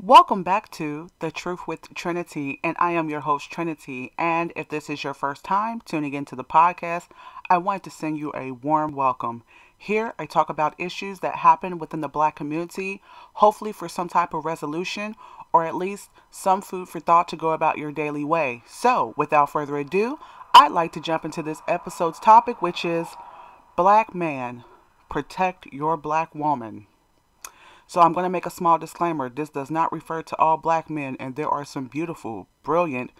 Welcome back to The Truth with Trinity, and I am your host, Trinity. And if this is your first time tuning into the podcast, I want to send you a warm welcome. Here, I talk about issues that happen within the black community, hopefully for some type of resolution or at least some food for thought to go about your daily way. So, without further ado, I'd like to jump into this episode's topic, which is Black Man Protect Your Black Woman. So I'm going to make a small disclaimer. This does not refer to all black men, and there are some beautiful, brilliant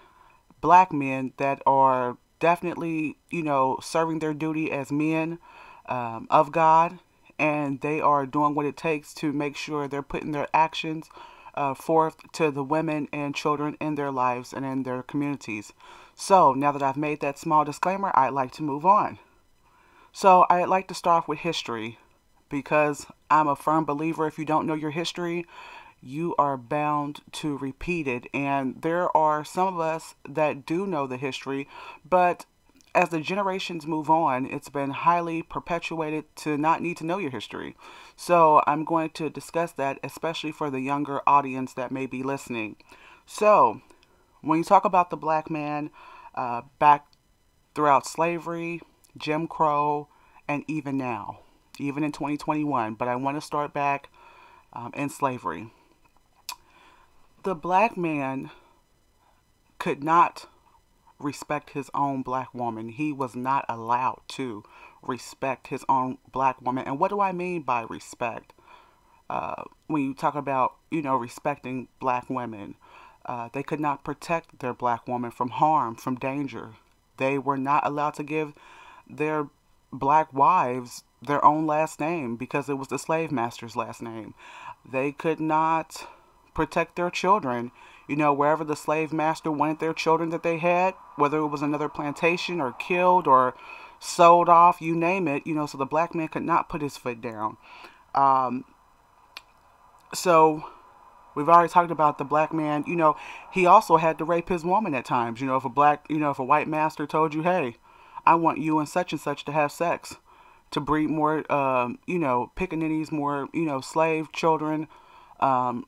black men that are definitely, you know, serving their duty as men um, of God, and they are doing what it takes to make sure they're putting their actions uh, forth to the women and children in their lives and in their communities. So now that I've made that small disclaimer, I'd like to move on. So I'd like to start off with history because I'm a firm believer if you don't know your history, you are bound to repeat it. And there are some of us that do know the history, but as the generations move on, it's been highly perpetuated to not need to know your history. So I'm going to discuss that, especially for the younger audience that may be listening. So when you talk about the black man uh, back throughout slavery, Jim Crow, and even now even in 2021, but I want to start back um, in slavery. The black man could not respect his own black woman. He was not allowed to respect his own black woman. And what do I mean by respect? Uh, when you talk about, you know, respecting black women, uh, they could not protect their black woman from harm, from danger. They were not allowed to give their black wives their own last name because it was the slave master's last name. They could not protect their children. You know, wherever the slave master wanted their children that they had, whether it was another plantation or killed or sold off, you name it, you know, so the black man could not put his foot down. Um, so we've already talked about the black man, you know, he also had to rape his woman at times. You know, if a black, you know, if a white master told you, hey, I want you and such and such to have sex to breed more, um, you know, pickaninnies, more, you know, slave children. Um,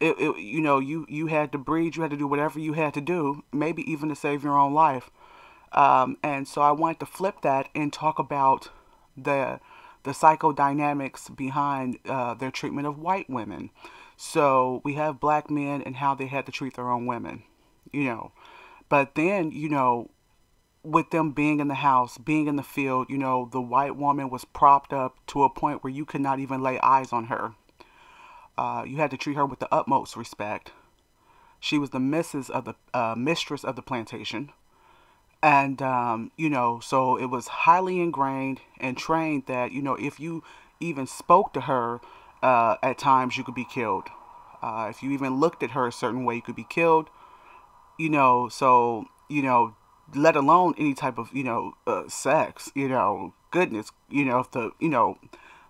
it, it, you know, you, you had to breed, you had to do whatever you had to do, maybe even to save your own life. Um, and so I wanted to flip that and talk about the the psychodynamics behind uh, their treatment of white women. So we have black men and how they had to treat their own women, you know. But then, you know, with them being in the house, being in the field, you know, the white woman was propped up to a point where you could not even lay eyes on her. Uh, you had to treat her with the utmost respect. She was the missus of the uh, mistress of the plantation. And, um, you know, so it was highly ingrained and trained that, you know, if you even spoke to her uh, at times, you could be killed. Uh, if you even looked at her a certain way, you could be killed. You know, so, you know, let alone any type of you know uh, sex you know goodness you know if the you know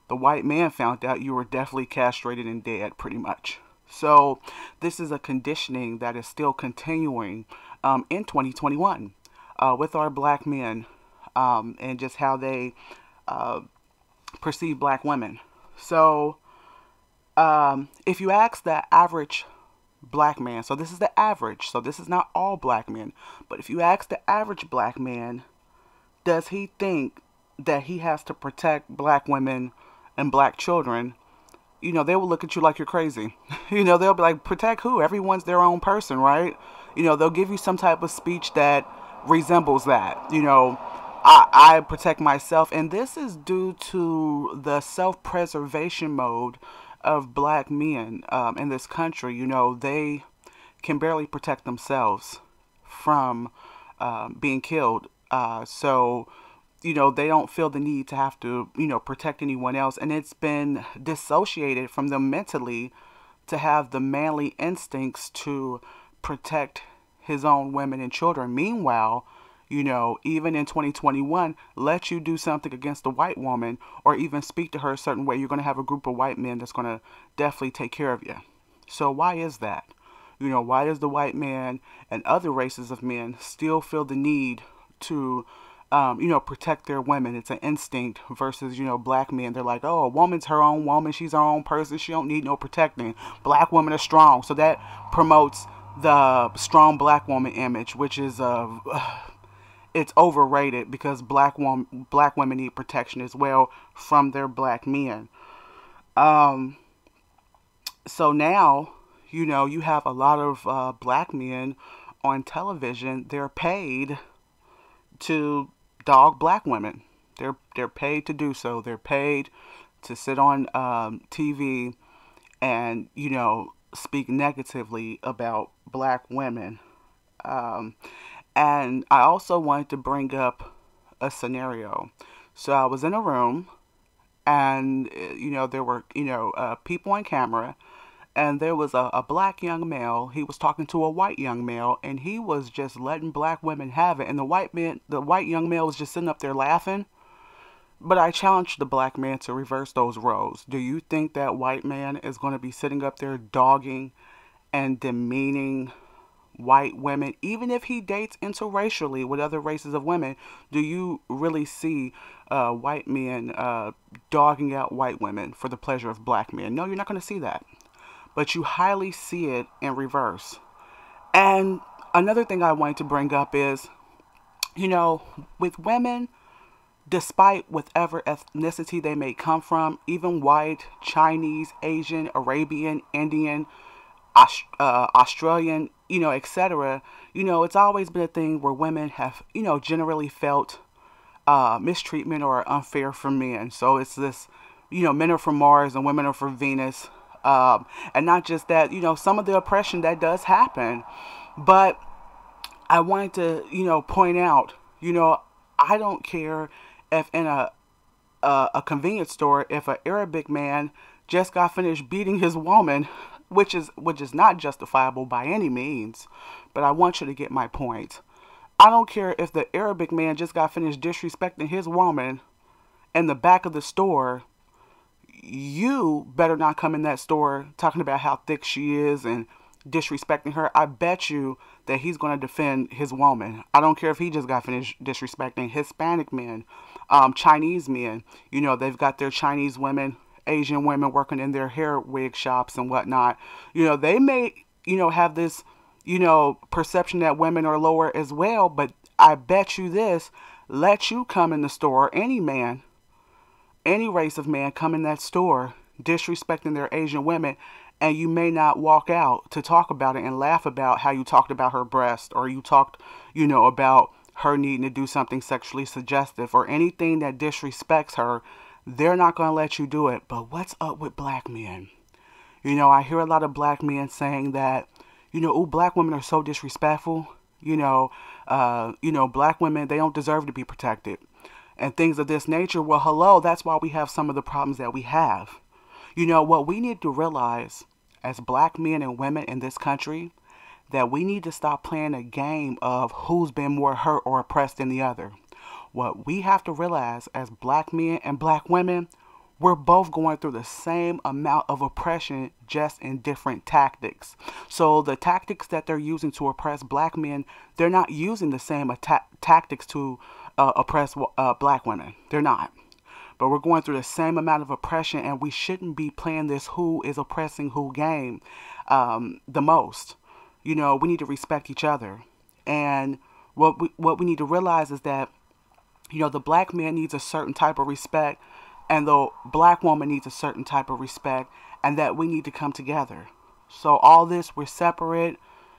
the white man found out you were definitely castrated and dead pretty much so this is a conditioning that is still continuing um, in 2021 uh, with our black men um, and just how they uh, perceive black women so um, if you ask the average black man. So this is the average. So this is not all black men. But if you ask the average black man, does he think that he has to protect black women and black children? You know, they will look at you like you're crazy. you know, they'll be like, protect who? Everyone's their own person, right? You know, they'll give you some type of speech that resembles that. You know, I, I protect myself. And this is due to the self preservation mode of black men um, in this country, you know, they can barely protect themselves from uh, being killed. Uh, so, you know, they don't feel the need to have to, you know, protect anyone else. And it's been dissociated from them mentally to have the manly instincts to protect his own women and children. Meanwhile, you know, even in 2021, let you do something against a white woman or even speak to her a certain way, you're going to have a group of white men that's going to definitely take care of you. So, why is that? You know, why does the white man and other races of men still feel the need to, um, you know, protect their women? It's an instinct versus, you know, black men. They're like, oh, a woman's her own woman. She's her own person. She don't need no protecting. Black women are strong. So that promotes the strong black woman image, which is a. Uh, it's overrated because black wom black women need protection as well from their black men. Um, so now you know you have a lot of uh, black men on television. They're paid to dog black women. They're they're paid to do so. They're paid to sit on um, TV and you know speak negatively about black women. Um, and I also wanted to bring up a scenario. So I was in a room and, eh, you know, there were, you know, uh, people on camera and there was a, a black young male he was talking to a white young male and he was just letting black women have it and the white man the white young male was just sitting up there laughing but i challenged the black man to reverse those roles do you think that white man is going to be sitting up there dogging and demeaning white women, even if he dates interracially with other races of women, do you really see uh, white men uh, dogging out white women for the pleasure of black men? No, you're not going to see that. But you highly see it in reverse. And another thing I wanted to bring up is, you know, with women, despite whatever ethnicity they may come from, even white, Chinese, Asian, Arabian, Indian, Aust- uh, Australian, you know, etc. You know, it's always been a thing where women have, you know, generally felt uh, mistreatment or unfair from men. So it's this, you know, men are from Mars and women are from Venus. Um, and not just that, you know, some of the oppression that does happen. But I wanted to, you know, point out, you know, I don't care if in a, a, uh, a convenience store, if an Arabic man just got finished beating his woman which is which is not justifiable by any means, but I want you to get my point. I don't care if the Arabic man just got finished disrespecting his woman in the back of the store. You better not come in that store talking about how thick she is and disrespecting her. I bet you that he's going to defend his woman. I don't care if he just got finished disrespecting Hispanic men, um, Chinese men. You know, they've got their Chinese women Asian women working in their hair wig shops and whatnot, you know, they may, you know, have this, you know, perception that women are lower as well. But I bet you this let you come in the store, any man, any race of man come in that store disrespecting their Asian women and you may not walk out to talk about it and laugh about how you talked about her breast or you talked, you know, about her needing to do something sexually suggestive or anything that disrespects her they're not going to let you do it. But what's up with black men? You know, I hear a lot of black men saying that, you know, oh, black women are so disrespectful. You know, uh, you know, black women, they don't deserve to be protected and things of this nature. Well, hello, that's why we have some of the problems that we have. You know, what we need to realize as black men and women in this country that we need to stop playing a game of who's been more hurt or oppressed than the other what we have to realize as black men and black women, we're both going through the same amount of oppression just in different tactics. So the tactics that they're using to oppress black men, they're not using the same tactics to uh, oppress uh, black women. They're not. But we're going through the same amount of oppression, and we shouldn't be playing this who is oppressing who game um, the most. You know, we need to respect each other. And what we, what we need to realize is that you know, the black man needs a certain type of respect and the black woman needs a certain type of respect and that we need to come together. So all this, we're separate.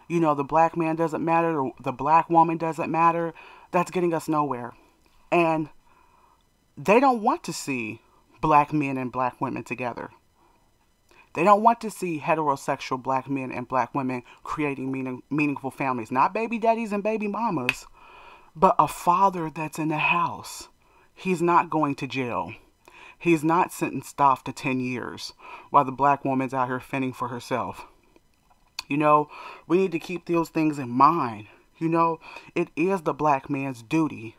You know, the black man doesn't matter, the black woman doesn't matter. That's getting us nowhere. And they don't want to see black men and black women together. They don't want to see heterosexual black men and black women creating meaning, meaningful families, not baby daddies and baby mamas. But a father that's in the house, he's not going to jail. He's not sentenced off to 10 years while the black woman's out here fending for herself. You know, we need to keep those things in mind. You know, it is the black man's duty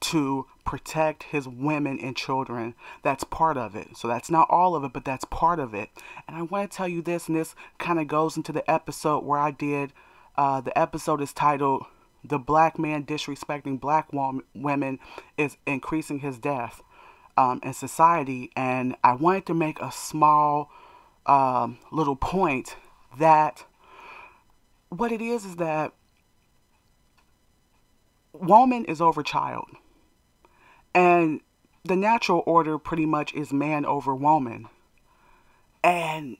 to protect his women and children. That's part of it. So that's not all of it, but that's part of it. And I want to tell you this, and this kind of goes into the episode where I did. Uh, the episode is titled the black man disrespecting black women is increasing his death um, in society. And I wanted to make a small um, little point that what it is is that woman is over child. And the natural order pretty much is man over woman. And,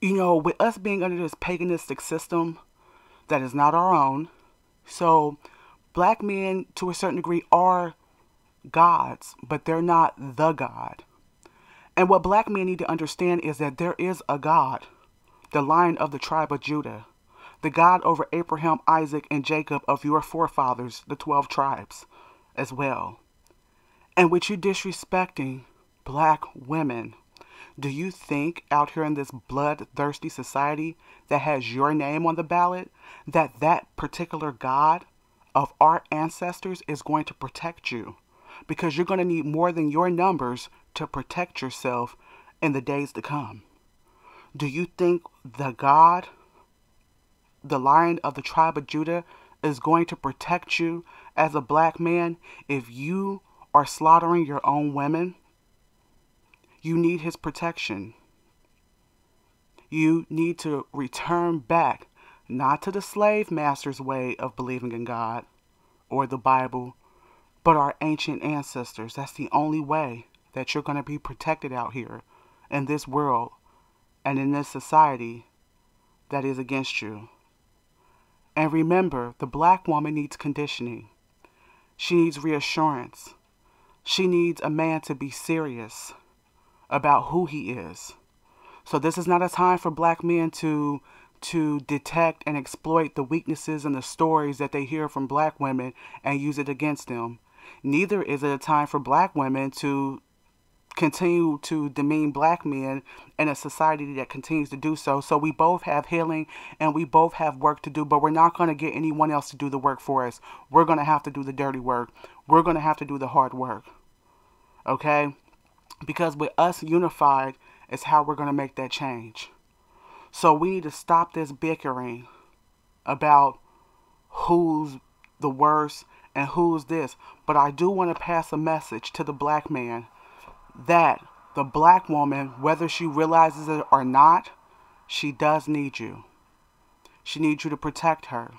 you know, with us being under this paganistic system that is not our own, so, black men, to a certain degree, are gods, but they're not the God. And what black men need to understand is that there is a God, the lion of the tribe of Judah, the God over Abraham, Isaac, and Jacob of your forefathers, the 12 tribes, as well. And with you disrespecting black women, do you think out here in this bloodthirsty society that has your name on the ballot that that particular God of our ancestors is going to protect you? Because you're going to need more than your numbers to protect yourself in the days to come. Do you think the God, the lion of the tribe of Judah, is going to protect you as a black man if you are slaughtering your own women? You need his protection. You need to return back, not to the slave master's way of believing in God or the Bible, but our ancient ancestors. That's the only way that you're going to be protected out here in this world and in this society that is against you. And remember, the black woman needs conditioning. She needs reassurance. She needs a man to be serious about who he is. So this is not a time for black men to to detect and exploit the weaknesses and the stories that they hear from black women and use it against them. Neither is it a time for black women to continue to demean black men in a society that continues to do so. So we both have healing and we both have work to do, but we're not going to get anyone else to do the work for us. We're going to have to do the dirty work. We're going to have to do the hard work. Okay? Because with us unified is how we're going to make that change. So we need to stop this bickering about who's the worst and who's this. But I do want to pass a message to the black man that the black woman, whether she realizes it or not, she does need you. She needs you to protect her.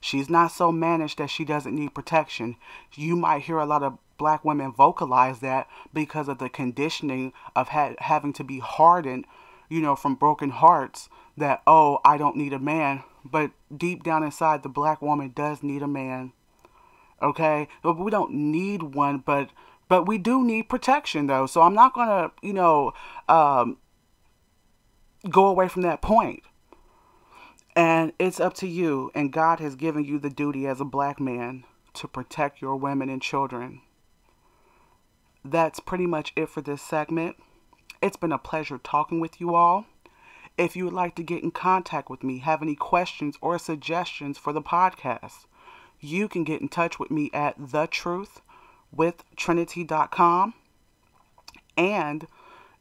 She's not so managed that she doesn't need protection. You might hear a lot of black women vocalize that because of the conditioning of ha having to be hardened, you know, from broken hearts that, oh, I don't need a man. But deep down inside, the black woman does need a man. Okay? But we don't need one, but but we do need protection though. So I'm not going to, you know, um, go away from that point. And it's up to you. And God has given you the duty as a black man to protect your women and children that's pretty much it for this segment. It's been a pleasure talking with you all. If you would like to get in contact with me, have any questions or suggestions for the podcast, you can get in touch with me at thetruthwithtrinity.com. And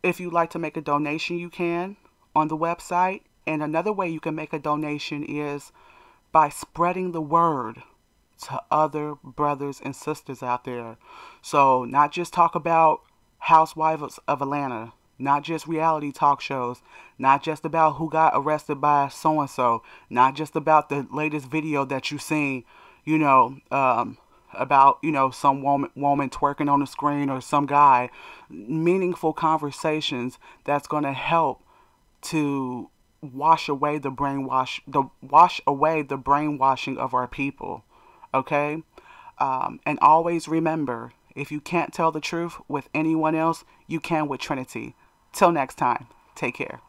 if you'd like to make a donation, you can on the website. And another way you can make a donation is by spreading the word to other brothers and sisters out there. So, not just talk about Housewives of Atlanta, not just reality talk shows, not just about who got arrested by so and so, not just about the latest video that you seen, you know, um, about you know some woman woman twerking on the screen or some guy. Meaningful conversations that's going to help to wash away the brainwash the wash away the brainwashing of our people. Okay, um, and always remember if you can't tell the truth with anyone else, you can with Trinity. Till next time, take care.